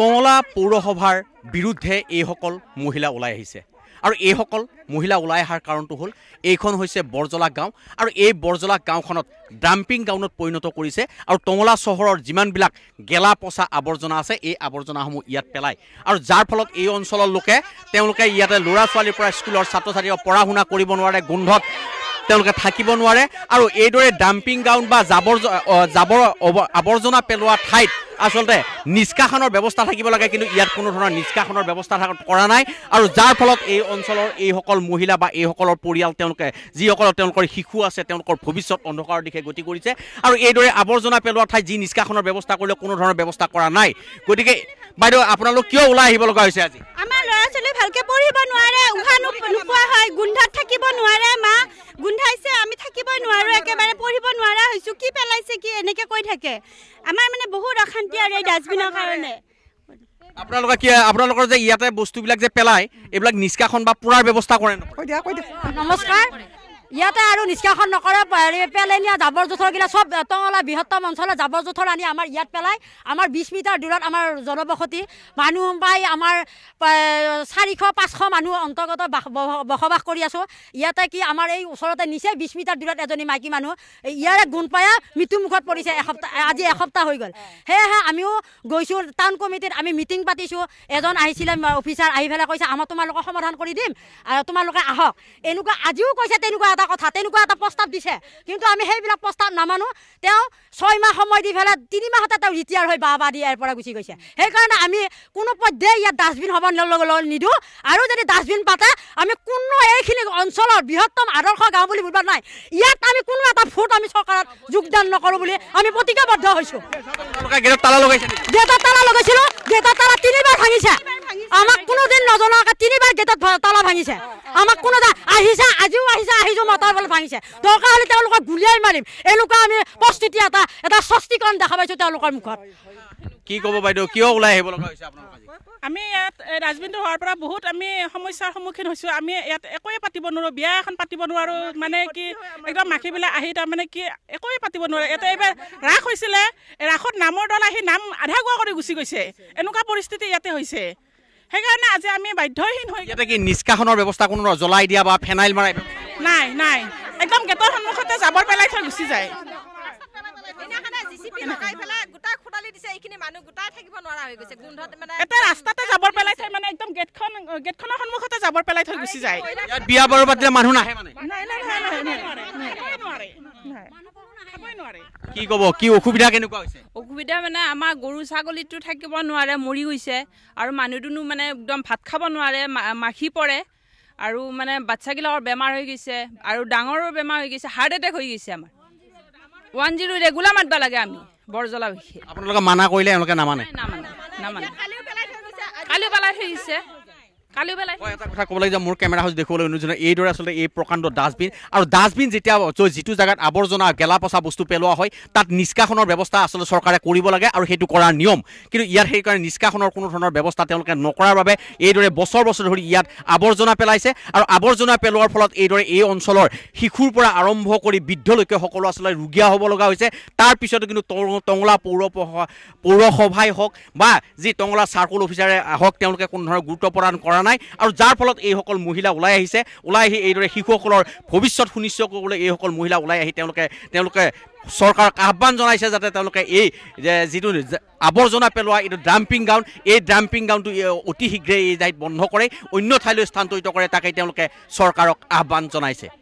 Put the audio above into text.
টঙলা পৌৰসভাৰ বিৰুদ্ধে এইসকল মহিলা ওলাই আহিছে আৰু এইসকল মহিলা ওলাই অহাৰ কাৰণটো হ'ল এইখন হৈছে বৰজলা গাঁও আৰু এই বৰজলা গাঁওখনত ডাম্পিং গাঁৱত পৰিণত কৰিছে আৰু টঙলা চহৰৰ যিমানবিলাক গেলা পচা আৱৰ্জনা আছে এই আৱৰ্জনাসমূহ ইয়াত পেলায় আৰু যাৰ ফলত এই অঞ্চলৰ লোকে তেওঁলোকে ইয়াতে ল'ৰা ছোৱালীৰ পৰা স্কুলৰ ছাত্ৰ ছাত্ৰীয়ে পঢ়া শুনা কৰিব নোৱাৰে গোন্ধত তেওঁলোকে থাকিব নোৱাৰে আৰু এইদৰে ডাম্পিং গাঁৱত বা জাবৰ জাবৰ আৱৰ্জনা পেলোৱা ঠাইত আচলতে নিষ্কাশনৰ ব্যৱস্থা থাকিব লাগে কিন্তু ইয়াত কোনো ধৰণৰ নিষ্কাশনৰ ব্যৱস্থা কৰা নাই আৰু যাৰ ফলত এই অঞ্চলৰ এইসকল মহিলা বা এইসকলৰ পৰিয়াল তেওঁলোকে যিসকল তেওঁলোকৰ শিশু আছে তেওঁলোকৰ ভৱিষ্যত অন্ধকাৰৰ দিশে গতি কৰিছে আৰু এইদৰে আৱৰ্জনা পেলোৱা ঠাইত যি নিষ্কাশনৰ ব্যৱস্থা কৰিলে কোনো ধৰণৰ ব্যৱস্থা কৰা নাই গতিকে বাইদেউ আপোনালোক কিয় ওলাই আহিব লগা হৈছে আজি আমাৰ ল'ৰা ছোৱালী ভালকৈ পঢ়িব নোৱাৰে উশাহ নোপোৱা হয় গোন্ধাত থাকিব নোৱাৰে মা গোন্ধাইছে আমি থাকিবই নোৱাৰোঁ একেবাৰে পঢ়িব নোৱাৰা হৈছোঁ কি পেলাইছে কি এনেকে কৈ থাকে আমাৰ মানে বহুত অশান্তি আৰু এই ডাষ্টবিনৰ কাৰণে আপোনালোকে কি আপোনালোকৰ যে ইয়াতে বস্তুবিলাক যে পেলায় এইবিলাক নিষ্কাশন বা পুৰাৰ ব্যৱস্থা কৰে নমস্কাৰ ইয়াতে আৰু নিষ্কাশন নকৰে পেলেনিয়া পেলাই নিয়া জাবৰ জোথৰগিলা চব টঙলা বৃহত্তম অঞ্চলৰ জাবৰ জোথৰ আনি আমাৰ ইয়াত পেলাই আমাৰ বিছ মিটাৰ দূৰত আমাৰ জনবসতি মানুহ পাই আমাৰ চাৰিশ পাঁচশ মানুহ অন্তৰ্গত বসবাস কৰি আছোঁ ইয়াতে কি আমাৰ এই ওচৰতে নিচেই বিছ মিটাৰ দূৰত এজনী মাইকী মানুহ ইয়াৰে গোন্ধপায়ে মৃত্যুমুখত পৰিছে এসপ্তাহ আজি এসপ্তাহ হৈ গ'ল সেয়েহে আমিও গৈছোঁ টাউন কমিটিত আমি মিটিং পাতিছোঁ এজন আহিছিলে অফিচাৰ আহি পেলাই কৈছে আমাৰ তোমালোকক সমাধান কৰি দিম আৰু তোমালোকে আহক এনেকুৱা আজিও কৈছে তেনেকুৱা এটা এটা কথা তেনেকুৱা এটা প্ৰস্তাৱ দিছে কিন্তু আমি সেইবিলাক প্ৰস্তাৱ নামানো তেওঁ ছয়মাহ সময় দি পেলাই তিনিমাহতে তেওঁ ৰিটায়াৰ হৈ বা বা দি পৰা গুচি গৈছে সেইকাৰণে আমি কোনো পৰ্যায়ে ইয়াত ডাষ্টবিন হ'ব নিদিওঁ আৰু যদি ডাষ্টবিন পাতে আমি কোনো এইখিনি অঞ্চলৰ বৃহত্তম আদৰ্শ গাঁও বুলি বুজিব নাই ইয়াত আমি কোনো এটা ফুট আমি চৰকাৰত যোগদান নকৰোঁ বুলি আমি প্ৰতিজ্ঞাবদ্ধ হৈছো গেটত তালা লগাইছিলোঁ গেটত তালা তিনিবাৰ ভাঙিছে আমাক কোনোদিন নজনাকৈ তিনিবাৰ গেটত ভাঙিছে আমাক কোনোবা আহিছা আজিও আহিছা আহি যাওঁ মই তাৰফালে ভাঙিছে দৰকাৰ হ'লে তেওঁলোকক গুলিয়াই মাৰিম এনেকুৱা আমি প্ৰস্তুতি এটা এটা স্বস্তিকৰণ দেখা পাইছোঁ তেওঁলোকৰ মুখত কি ক'ব বাইদেউ কিয় ওলাই আহিব লগা হৈছে আমি ইয়াত ৰাজবিন্দু হোৱাৰ পৰা বহুত আমি সমস্যাৰ সন্মুখীন হৈছোঁ আমি ইয়াত একোৱে পাতিব নোৱাৰোঁ বিয়া এখন পাতিব নোৱাৰোঁ মানে কি একদম মাখিবিলাক আহি তাৰমানে কি একোৱে পাতিব নোৱাৰে এতিয়া এইবাৰ ৰাস হৈছিলে ৰাসত নামৰ দল আহি নাম আধা গোৱা কৰি গুচি গৈছে এনেকুৱা পৰিস্থিতি ইয়াতে হৈছে সেইকাৰণে আজি আমি বাধ্যহীন হৈ ইয়াতে কি নিষ্কাশনৰ ব্যৱস্থা কোনো জ্বলাই দিয়া বা ফেনাইল মাৰাই নাই নাই একদম গেটৰ সন্মুখতে জাবৰ পেলাই থৈ গুচি যায় বিয়া বাৰু পাতিলে মানুহ নাহে মানে কি ক'ব কি অসুবিধা কেনেকুৱা হৈছে অসুবিধা মানে আমাৰ গৰু ছাগলীটো থাকিব নোৱাৰে মৰি গৈছে আৰু মানুহটোনো মানে একদম ভাত খাব নোৱাৰে মাখি পৰে আৰু মানে বাচ্ছাগিলাকৰ বেমাৰ হৈ গৈছে আৰু ডাঙৰৰ বেমাৰ হৈ গৈছে হাৰ্ট এটেক হৈ গৈছে আমাৰ ওৱান জিৰ' ৰেগুলাৰ মাতিব লাগে আমি বৰজলা বিশেষ আপোনালোকে মানা কৰিলে নামানে নামানে কালিও পেলাই থৈ গৈছে কালি বেলা মই এটা কথা ক'বলৈ যাওঁ মোৰ কেমেৰা হাউচ দেখুৱাবলৈ অনুৰোধ জনাওঁ এইদৰে আচলতে এই প্ৰকাণ্ড ডাষ্টবিন আৰু ডাষ্টবিন যেতিয়া যিটো জেগাত আৱৰ্জনা গেলা পচা বস্তু পেলোৱা হয় তাত নিষ্কাশনৰ ব্যৱস্থা আচলতে চৰকাৰে কৰিব লাগে আৰু সেইটো কৰাৰ নিয়ম কিন্তু ইয়াত সেইকাৰণে নিষ্কাশনৰ কোনো ধৰণৰ ব্যৱস্থা তেওঁলোকে নকৰাৰ বাবে এইদৰে বছৰ বছৰ ধৰি ইয়াত আৱৰ্জনা পেলাইছে আৰু আৱৰ্জনা পেলোৱাৰ ফলত এইদৰে এই অঞ্চলৰ শিশুৰ পৰা আৰম্ভ কৰি বৃদ্ধলৈকে সকলো আচলতে ৰুগীয়া হ'ব লগা হৈছে তাৰপিছতো কিন্তু টঙলা পৌৰ পৌৰসভাই হওক বা যি টঙলা চাৰ্কল অফিচাৰে হওক তেওঁলোকে কোনো ধৰণৰ গুৰুত্ব প্ৰদান কৰাৰ কৰা নাই আৰু যাৰ ফলত এইসকল মহিলা ওলাই আহিছে ওলাই আহি এইদৰে শিশুসকলৰ ভৱিষ্যত সুনিশ্চিত কৰিবলৈ এইসকল মহিলা ওলাই আহি তেওঁলোকে তেওঁলোকে চৰকাৰক আহ্বান জনাইছে যাতে তেওঁলোকে এই যিটো আৱৰ্জনা পেলোৱা এইটো ড্ৰাম্পিং গ্ৰাউণ্ড এই ড্ৰাম্পিং গ্ৰাউণ্ডটো অতি শীঘ্ৰে এই ঠাইত বন্ধ কৰে অন্য ঠাইলৈ স্থানান্তৰিত কৰে তাকে তেওঁলোকে চৰকাৰক আহ্বান জনাইছে